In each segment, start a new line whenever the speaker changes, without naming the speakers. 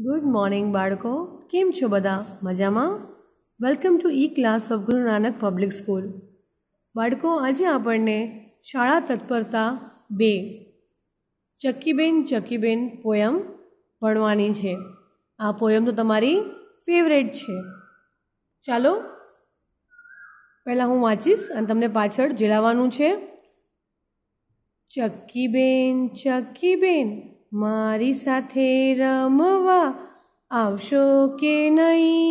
good morning બાળકો કેમ છો બધા મજામાં welcome to E class of Guru Nanak public school બાળકો આજે આપણને શાળા તત્પરતા બે ચક્કીબેન ચક્કીબેન પોયમ ભણવાની છે આ પોયમ તો તમારી ફેવરેટ છે ચાલો પહેલાં હું વાંચીશ અને તમને પાછળ જેલાવાનું છે ચક્કીબેન ચક્કીબેન મારી સાથે રમવા આવશો કે નહીં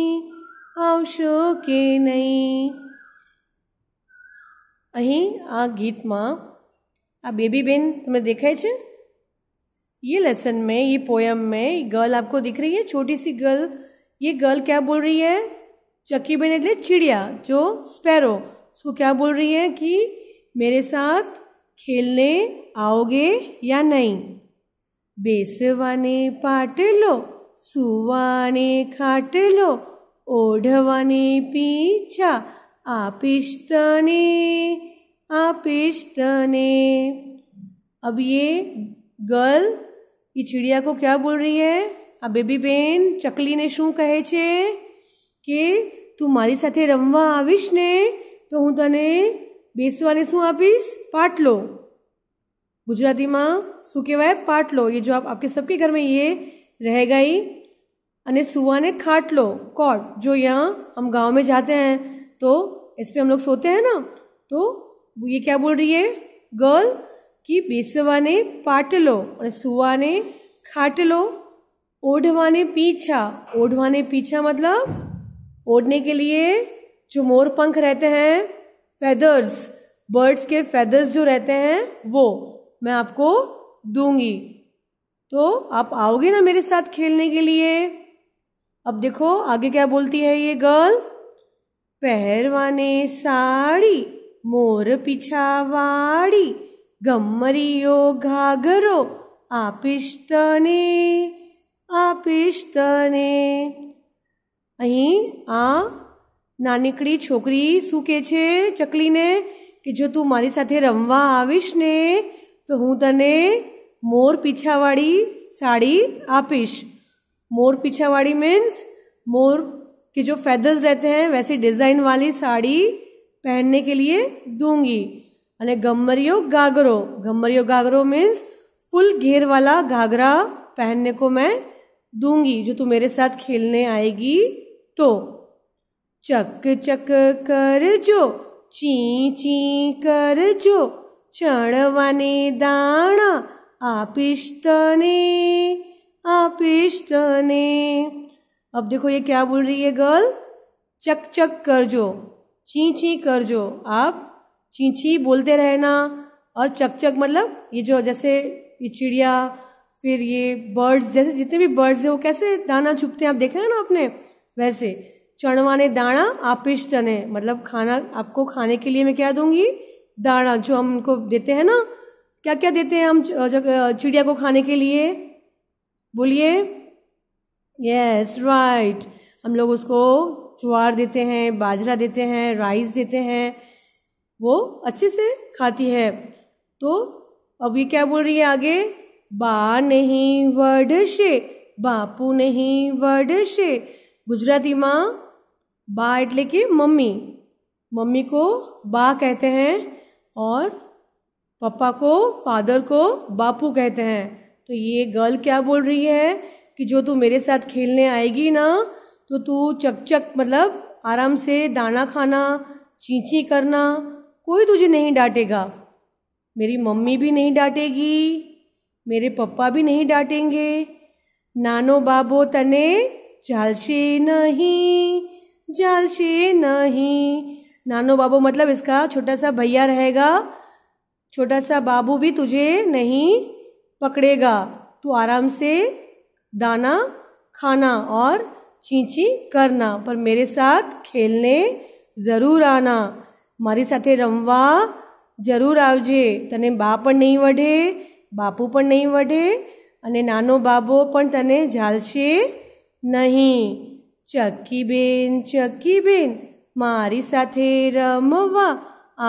આવશો કે નહીં અહીં આ ગીતમાં આ બેબી બેન तुम्हें દેખાય છે ये लेसन में ये पोयम में ये गर्ल आपको दिख रही है छोटी सी गर्ल ये गर्ल क्या बोल रही है चक्की बेन एट्ले चिड़िया जो स्पैरो उसको क्या बोल रही है कि मेरे साथ खेलने आओगे या नहीं બેસવાને પાટલો સુવાને ખાટલો ઓઢવાની પીછા આપીશ તને આપીશ તને અબ ये ગર્લ એ ચિડિયા કો ક્યાં બોલ રહી હે આ બેબી બેન ચકલીને શું કહે છે કે તું મારી સાથે રમવા આવીશ ને તો હું તને બેસવાને શું આપીશ પાટલો गुजराती शू શું पाटलो ये जो आप आपके सबके घर में ये रहेगा ही અને खाट लो कॉट जो यहाँ हम गांव में जाते हैं तो इस पर हम लोग सोते हैं ना तो ये क्या बोल रही है गर्ल की कि બેસવાને પાટલો અને સુવાને ओढ़वा ओढ़वाने पीछा ओढ़वाने पीछा मतलब ओढ़ने के लिए जो मोर पंख रहते हैं फेदर्स बर्ड्स के फेदर्स जो रहते हैं वो मैं आपको दूंगी तो आप आओगे ना मेरे साथ खेलने के लिए अब देखो आगे क्या बोलती है ये गर्ल पहरवाने साड़ी मोर पीछा वाड़ी गमरियो घाघरो आपिष्टने आपिष्टने અહીં આ નાનકડી છોકરી શું કે છે ચકલીને કે જો તું મારી સાથે રમવા આવીશ ને तो हूँ तने मोर पीछावाड़ी साड़ी आपीश मोर पीछावाड़ी मीन्स मोर के जो फेदर्स रहते हैं वैसी डिजाइन वाली साड़ी पहनने के लिए दूंगी अने गमरियो गागरो गमरियो गागरो मीन्स फुल घेर वाला घाघरा पहनने को मैं दूंगी जो तू मेरे साथ खेलने आएगी तो चक चक कर जो ची ची कर जो ચણવાને दाना આપીશ તને આપીશ તને अब देखो ये क्या बोल रही है गर्ल चक चक कर जो ची ची कर जो आप ची ची बोलते रहना और चक चक मतलब ये जो जैसे ये चिड़िया फिर ये बर्ड्स जैसे जितने भी बर्ड्स हैं वो कैसे दाना चुपते हैं आप देख रहे हैं ना आपने वैसे चढ़वाने दाना आपिश तने मतलब खाना आपको खाने के लिए मैं क्या दूंगी दाना जो हम उनको देते हैं ना क्या क्या देते हैं हम चिड़िया को खाने के लिए बोलिए यस राइट हम लोग उसको ज्वार देते हैं बाजरा देते हैं राइस देते हैं वो अच्छे से खाती है तो अब ये क्या बोल रही है आगे बा नहीं वर्ड शे बापू नहीं वर्ड शे गुजराती माँ बा एटले કે मम्मी मम्मी को बा कहते हैं और पापा को फादर को बापू कहते हैं तो ये गर्ल क्या बोल रही है कि जो तू मेरे साथ खेलने आएगी ना तो तू चक चक मतलब आराम से दाना खाना चींची करना कोई तुझे नहीं डांटेगा मेरी मम्मी भी नहीं डांटेगी मेरे पप्पा भी नहीं डांटेंगे नानो बाबो तने जालशे नहीं जालशे नहीं नानो बाबू मतलब इसका छोटा सा भैया रहेगा छोटा सा बाबू भी तुझे नहीं पकड़ेगा तू आराम से दाना खाना और चींची करना पर मेरे साथ खेलने ज़रूर आना साथ रमवा जरूर आजे तने बा पर नहीं वढ़े बापू पर नहीं वढ़े अने नानो बाबो पर तने પણ नहीं चक्की बेन चक्की बेन મારી સાથે રમવા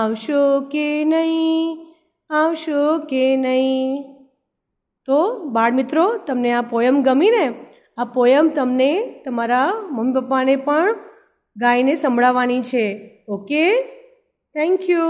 આવશો કે નહીં આવશો કે નહીં તો બાળમિત્રો તમને આ પોયમ ગમીને આ પોયમ તમને તમારા મમ્મી પપ્પાને પણ ગાઈને સંભળાવવાની છે ઓકે થેન્ક યુ